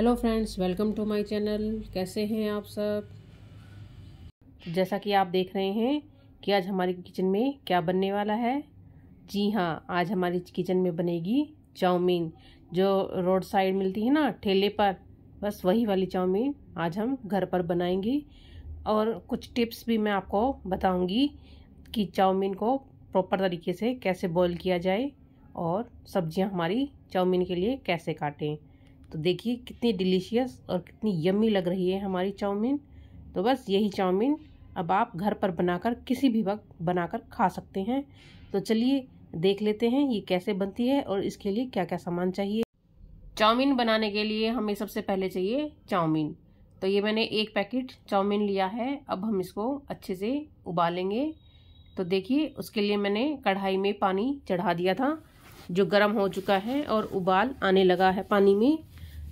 hello friends welcome to my channel कैसे हैं आप सब जैसा कि आप देख रहे हैं कि आज हमारी किचन में क्या बनने वाला है जी हाँ आज हमारी किचन में बनेगी चाउमीन जो रोड साइड मिलती है ना ठेले पर बस वही वाली चाउमीन आज हम घर पर बनाएंगे और कुछ टिप्स भी मैं आपको बताऊंगी कि चाउमीन को प्रॉपर तरीके से कैसे बॉयल किया जाए और सब्जियाँ हमारी चाउमीन के लिए कैसे काटें तो देखिए कितनी डिलीशियस और कितनी यम्मी लग रही है हमारी चाउमीन तो बस यही चाउमीन अब आप घर पर बनाकर किसी भी वक्त बनाकर खा सकते हैं तो चलिए देख लेते हैं ये कैसे बनती है और इसके लिए क्या क्या सामान चाहिए चाउमीन बनाने के लिए हमें सबसे पहले चाहिए चाउमीन तो ये मैंने एक पैकेट चाउमीन लिया है अब हम इसको अच्छे से उबालेंगे तो देखिए उसके लिए मैंने कढ़ाई में पानी चढ़ा दिया था जो गर्म हो चुका है और उबाल आने लगा है पानी में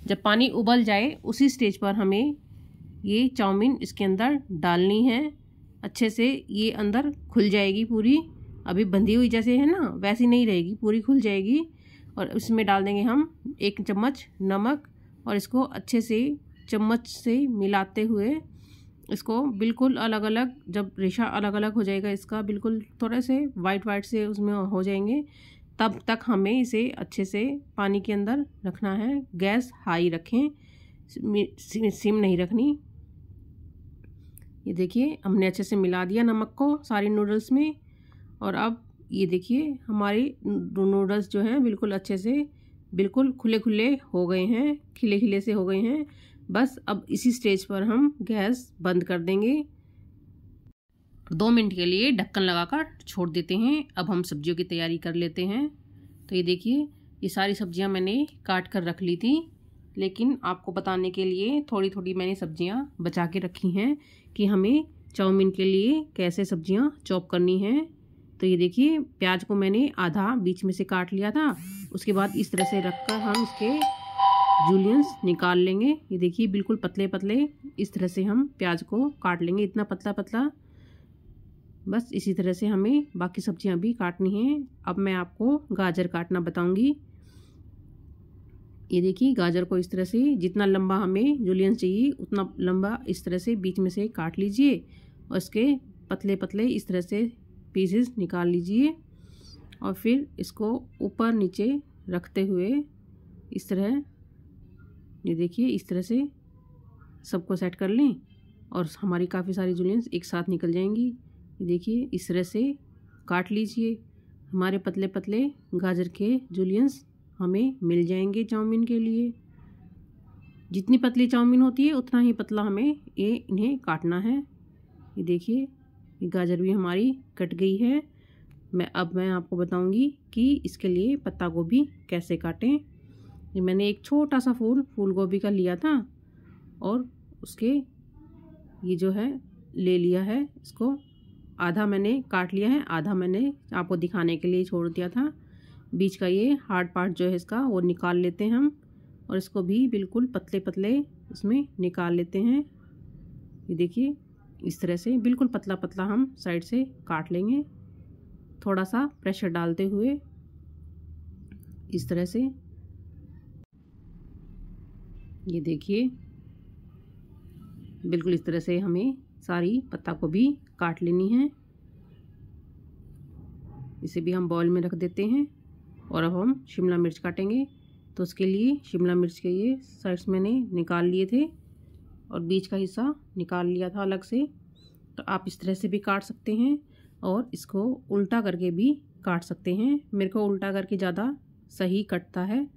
जब पानी उबल जाए उसी स्टेज पर हमें ये चाउमीन इसके अंदर डालनी है अच्छे से ये अंदर खुल जाएगी पूरी अभी बंधी हुई जैसे है ना वैसी नहीं रहेगी पूरी खुल जाएगी और इसमें डाल देंगे हम एक चम्मच नमक और इसको अच्छे से चम्मच से मिलाते हुए इसको बिल्कुल अलग अलग जब रेशा अलग अलग हो जाएगा इसका बिल्कुल थोड़े से वाइट वाइट से उसमें हो जाएंगे तब तक हमें इसे अच्छे से पानी के अंदर रखना है गैस हाई रखें सिम नहीं रखनी ये देखिए हमने अच्छे से मिला दिया नमक को सारी नूडल्स में और अब ये देखिए हमारे नूडल्स जो हैं बिल्कुल अच्छे से बिल्कुल खुले खुले हो गए हैं खिले खिले से हो गए हैं बस अब इसी स्टेज पर हम गैस बंद कर देंगे दो मिनट के लिए ढक्कन लगाकर छोड़ देते हैं अब हम सब्जियों की तैयारी कर लेते हैं तो ये देखिए ये सारी सब्जियां मैंने काट कर रख ली थी लेकिन आपको बताने के लिए थोड़ी थोड़ी मैंने सब्जियां बचा के रखी हैं कि हमें चाउमीन के लिए कैसे सब्जियां चॉप करनी हैं तो ये देखिए प्याज को मैंने आधा बीच में से काट लिया था उसके बाद इस तरह से रख कर हम इसके जूलियंस निकाल लेंगे ये देखिए बिल्कुल पतले पतले इस तरह से हम प्याज को काट लेंगे इतना पतला पतला बस इसी तरह से हमें बाकी सब्जियां भी काटनी हैं अब मैं आपको गाजर काटना बताऊंगी ये देखिए गाजर को इस तरह से जितना लंबा हमें जुलियन चाहिए उतना लंबा इस तरह से बीच में से काट लीजिए और इसके पतले पतले इस तरह से पीसेस निकाल लीजिए और फिर इसको ऊपर नीचे रखते हुए इस तरह ये देखिए इस तरह से सबको सेट कर लें और हमारी काफ़ी सारी जुलियंस एक साथ निकल जाएंगी देखिए इस तरह से काट लीजिए हमारे पतले पतले गाजर के जुलियंस हमें मिल जाएंगे चाउमीन के लिए जितनी पतली चाउमीन होती है उतना ही पतला हमें ये इन्हें काटना है ये देखिए ये गाजर भी हमारी कट गई है मैं अब मैं आपको बताऊंगी कि इसके लिए पत्ता गोभी कैसे काटें मैंने एक छोटा सा फूल फूल गोभी का लिया था और उसके ये जो है ले लिया है इसको आधा मैंने काट लिया है आधा मैंने आपको दिखाने के लिए छोड़ दिया था बीच का ये हार्ड पार्ट जो है इसका वो निकाल लेते हैं हम और इसको भी बिल्कुल पतले पतले इसमें निकाल लेते हैं ये देखिए इस तरह से बिल्कुल पतला पतला हम साइड से काट लेंगे थोड़ा सा प्रेशर डालते हुए इस तरह से ये देखिए बिल्कुल इस तरह से हमें सारी पत्ता को भी काट लेनी है इसे भी हम बॉल में रख देते हैं और अब हम शिमला मिर्च काटेंगे तो उसके लिए शिमला मिर्च के ये साइड्स मैंने निकाल लिए थे और बीच का हिस्सा निकाल लिया था अलग से तो आप इस तरह से भी काट सकते हैं और इसको उल्टा करके भी काट सकते हैं मेरे को उल्टा करके ज़्यादा सही कटता है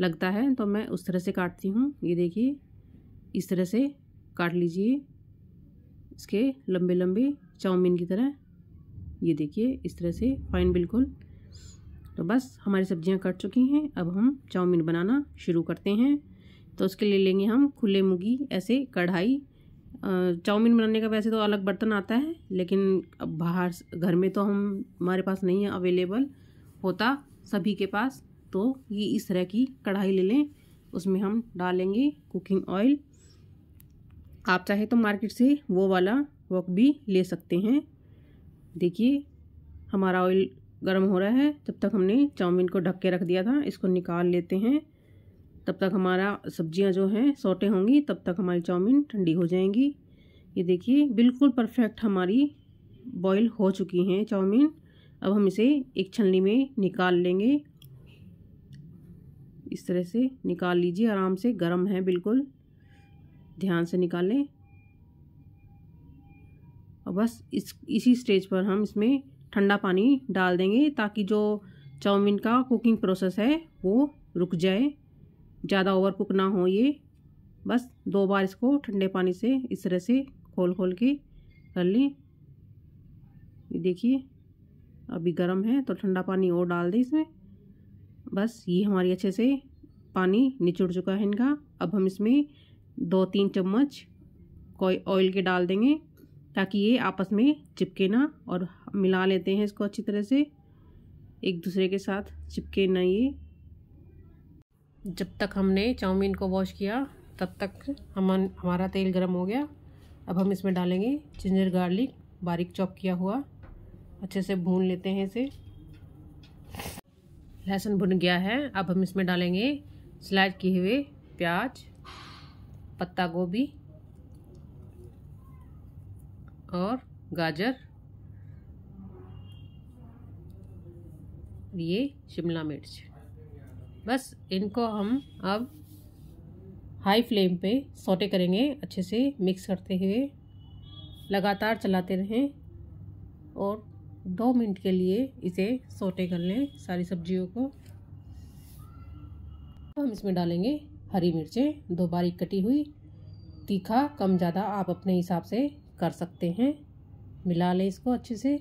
लगता है तो मैं उस तरह से काटती हूँ ये देखिए इस तरह से काट लीजिए इसके लंबे लंबे चाउमीन की तरह ये देखिए इस तरह से फाइन बिल्कुल तो बस हमारी सब्जियां कट चुकी हैं अब हम चाउमीन बनाना शुरू करते हैं तो उसके लिए लेंगे हम खुले मुगी ऐसे कढ़ाई चाउमीन बनाने का वैसे तो अलग बर्तन आता है लेकिन अब बाहर घर में तो हम हमारे पास नहीं है अवेलेबल होता सभी के पास तो ये इस तरह की कढ़ाई ले लें उसमें हम डालेंगे कुकिंग ऑयल आप चाहे तो मार्केट से वो वाला वॉक भी ले सकते हैं देखिए हमारा ऑयल गर्म हो रहा है तब तक हमने चाउमीन को ढक के रख दिया था इसको निकाल लेते हैं तब तक हमारा सब्जियां जो हैं सोटे होंगी तब तक हमारी चाउमीन ठंडी हो जाएंगी ये देखिए बिल्कुल परफेक्ट हमारी बॉईल हो चुकी हैं चाउमीन अब हम इसे एक छलनी में निकाल लेंगे इस तरह से निकाल लीजिए आराम से गर्म है बिल्कुल ध्यान से निकालें और बस इस इसी स्टेज पर हम इसमें ठंडा पानी डाल देंगे ताकि जो चाउमीन का कुकिंग प्रोसेस है वो रुक जाए ज़्यादा ओवर कुक ना हो ये बस दो बार इसको ठंडे पानी से इस तरह से खोल खोल के कर लें देखिए अभी गर्म है तो ठंडा पानी और डाल दें इसमें बस ये हमारी अच्छे से पानी निचुड़ चुका है इनका अब हम इसमें दो तीन चम्मच कोई ऑयल के डाल देंगे ताकि ये आपस में चिपके ना और मिला लेते हैं इसको अच्छी तरह से एक दूसरे के साथ चिपके ना ये जब तक हमने चाउमीन को वॉश किया तब तक हम हमारा तेल गर्म हो गया अब हम इसमें डालेंगे जिंजर गार्लिक बारीक चॉप किया हुआ अच्छे से भून लेते हैं इसे लहसुन भुन गया है अब हम इसमें डालेंगे स्लाइड किए हुए प्याज पत्ता गोभी और गाजर ये शिमला मिर्च बस इनको हम अब हाई फ्लेम पे सोटे करेंगे अच्छे से मिक्स करते हुए लगातार चलाते रहें और दो मिनट के लिए इसे सोटे कर लें सारी सब्जियों को हम इसमें डालेंगे हरी मिर्चें दो बारीक कटी हुई तीखा कम ज़्यादा आप अपने हिसाब से कर सकते हैं मिला लें इसको अच्छे से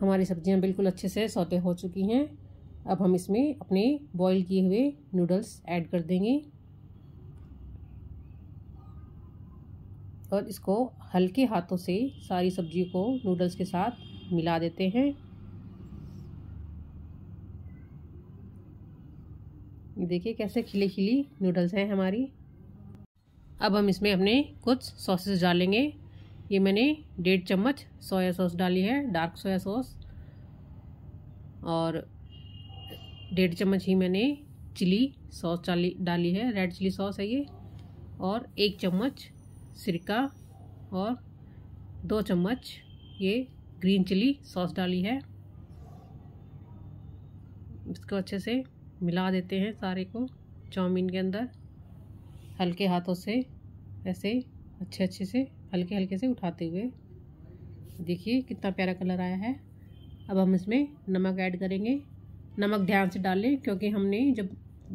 हमारी सब्जियां बिल्कुल अच्छे से सौते हो चुकी हैं अब हम इसमें अपने बॉईल किए हुए नूडल्स ऐड कर देंगे और इसको हल्के हाथों से सारी सब्जी को नूडल्स के साथ मिला देते हैं ये देखिए कैसे खिली खिली नूडल्स हैं हमारी अब हम इसमें अपने कुछ सॉसेस डालेंगे ये मैंने डेढ़ चम्मच सोया सॉस डाली है डार्क सोया सॉस और डेढ़ चम्मच ही मैंने चिली सॉस डाली डाली है रेड चिली सॉस है ये और एक चम्मच सिरका और दो चम्मच ये ग्रीन चिली सॉस डाली है इसको अच्छे से मिला देते हैं सारे को चाउमीन के अंदर हल्के हाथों से ऐसे अच्छे अच्छे से हल्के हल्के से उठाते हुए देखिए कितना प्यारा कलर आया है अब हम इसमें नमक ऐड करेंगे नमक ध्यान से डालें क्योंकि हमने जब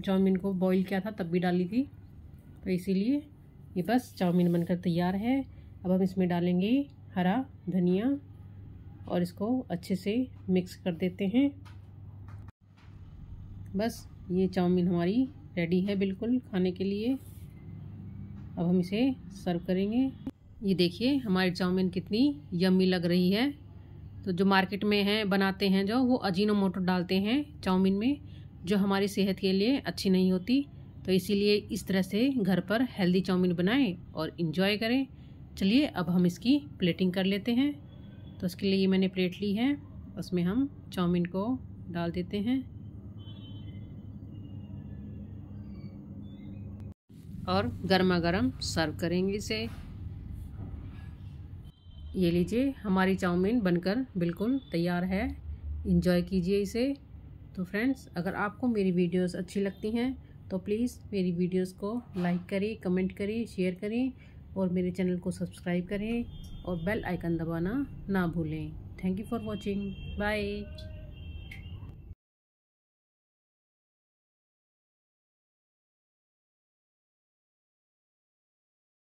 चाउमीन को बॉईल किया था तब भी डाली थी तो इसीलिए ये बस चाउमीन बनकर तैयार है अब हम इसमें डालेंगे हरा धनिया और इसको अच्छे से मिक्स कर देते हैं बस ये चाउमीन हमारी रेडी है बिल्कुल खाने के लिए अब हम इसे सर्व करेंगे ये देखिए हमारी चाउमीन कितनी यम्मी लग रही है तो जो मार्केट में है बनाते हैं जो वो अजीनो मोटो डालते हैं चाउमीन में जो हमारी सेहत के लिए अच्छी नहीं होती तो इसीलिए इस तरह से घर पर हेल्दी चाउमीन बनाएं और इन्जॉय करें चलिए अब हम इसकी प्लेटिंग कर लेते हैं तो उसके लिए मैंने प्लेट ली है उसमें हम चाउमीन को डाल देते हैं और गर्मा गर्म सर्व करेंगे इसे ये लीजिए हमारी चाउमीन बनकर बिल्कुल तैयार है इन्जॉय कीजिए इसे तो फ्रेंड्स अगर आपको मेरी वीडियोस अच्छी लगती हैं तो प्लीज़ मेरी वीडियोस को लाइक करें कमेंट करें शेयर करें और मेरे चैनल को सब्सक्राइब करें और बेल आइकन दबाना ना भूलें thank you for watching bye